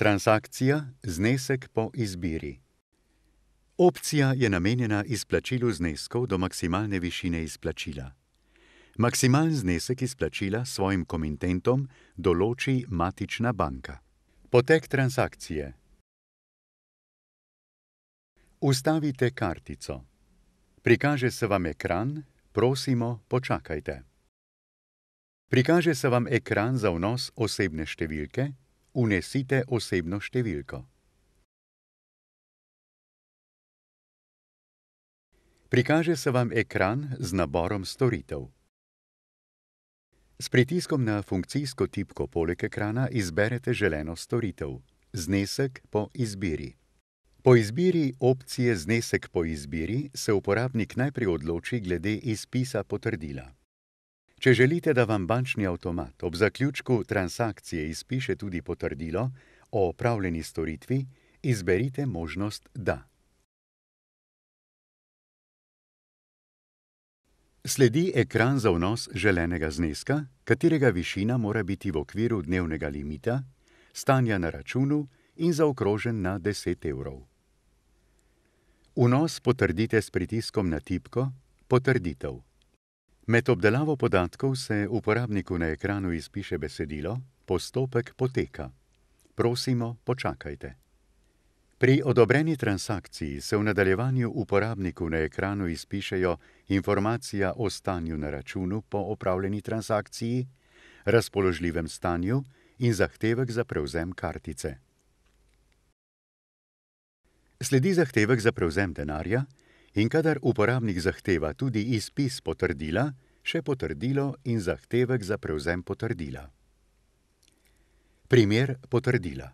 Transakcija znesek po izbiri. Opcija je namenjena izplačilu zneskov do maksimalne višine izplačila. Maksimalni znesek izplačila svojim komitentom določi matična banka. Potek transakcije. Ustavite kartico. Prikaže se vam ekran, prosimo, počakajte. Prikaže se vam ekran za vnos osebne številke, Unesite osebno številko. Prikaže se vam ekran z naborom storitev. S pritiskom na funkcijsko tipko poleg ekrana izberete želeno storitev, znesek po izbiri. Po izbiri opcije znesek po izbiri se uporabnik najprej odloči glede izpisa potrdila. Če želite, da vam bančni avtomat ob zaključku transakcije izpiše tudi potrdilo o opravljeni storitvi, izberite možnost da. Sledi ekran za vnos želenega zneska, katerega višina mora biti v okviru dnevnega limita, stanja na računu in zaokrožen na 10 evrov. Vnos potrdite s pritiskom na tipko Potrditev. Med obdelavo podatkov se uporabniku na ekranu izpiše besedilo Postopek poteka. Prosimo, počakajte. Pri odobreni transakciji se v nadaljevanju uporabniku na ekranu izpišejo informacija o stanju na računu po opravljeni transakciji, razpoložljivem stanju in zahtevek za prevzem kartice. Sledi zahtevek za prevzem denarja, in kadar uporabnik zahteva tudi izpis potrdila, še potrdilo in zahtevek za prevzem potrdila. Primer potrdila.